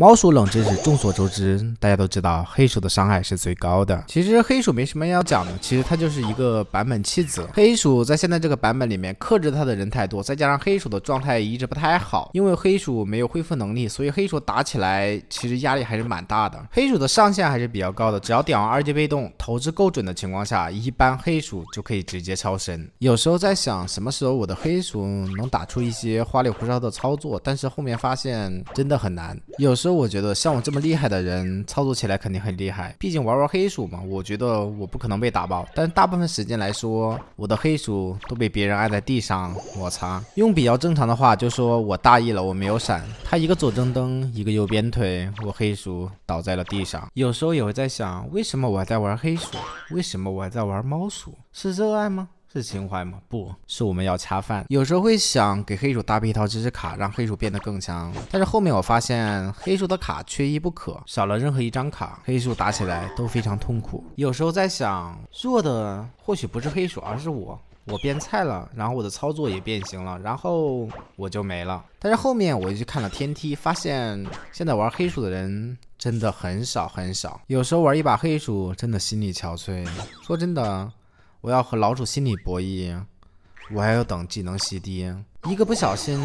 猫鼠冷知识，众所周知，大家都知道黑鼠的伤害是最高的。其实黑鼠没什么要讲的，其实它就是一个版本弃子。黑鼠在现在这个版本里面克制它的人太多，再加上黑鼠的状态一直不太好，因为黑鼠没有恢复能力，所以黑鼠打起来其实压力还是蛮大的。黑鼠的上限还是比较高的，只要点完二级被动，投掷够准的情况下，一般黑鼠就可以直接超神。有时候在想什么时候我的黑鼠能打出一些花里胡哨的操作，但是后面发现真的很难。有时候。我觉得像我这么厉害的人，操作起来肯定很厉害。毕竟玩玩黑鼠嘛，我觉得我不可能被打爆。但大部分时间来说，我的黑鼠都被别人按在地上。摩擦！用比较正常的话就说，我大意了，我没有闪。他一个左正蹬，一个右边腿，我黑鼠倒在了地上。有时候也会在想，为什么我还在玩黑鼠？为什么我还在玩猫鼠？是热爱吗？是情怀吗？不是，我们要恰饭。有时候会想给黑鼠搭配一套知识卡，让黑鼠变得更强。但是后面我发现黑鼠的卡缺一不可，少了任何一张卡，黑鼠打起来都非常痛苦。有时候在想，弱的或许不是黑鼠，而是我。我变菜了，然后我的操作也变形了，然后我就没了。但是后面我去看了天梯，发现现在玩黑鼠的人真的很少很少。有时候玩一把黑鼠，真的心力憔悴。说真的。我要和老鼠心理博弈，我还要等技能 CD 一个不小心，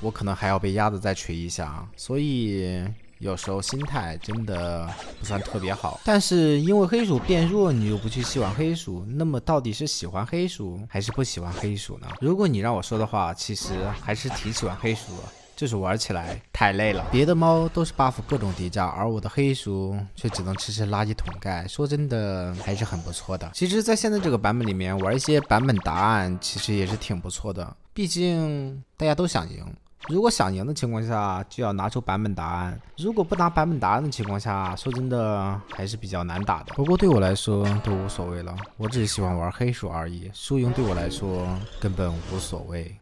我可能还要被鸭子再锤一下。所以有时候心态真的不算特别好。但是因为黑鼠变弱，你又不去喜欢黑鼠，那么到底是喜欢黑鼠还是不喜欢黑鼠呢？如果你让我说的话，其实还是挺喜欢黑鼠的。就是玩起来太累了，别的猫都是 buff 各种叠加，而我的黑鼠却只能吃吃垃圾桶盖。说真的，还是很不错的。其实，在现在这个版本里面，玩一些版本答案其实也是挺不错的。毕竟大家都想赢，如果想赢的情况下，就要拿出版本答案；如果不拿版本答案的情况下，说真的还是比较难打的。不过对我来说都无所谓了，我只是喜欢玩黑鼠而已，输赢对我来说根本无所谓。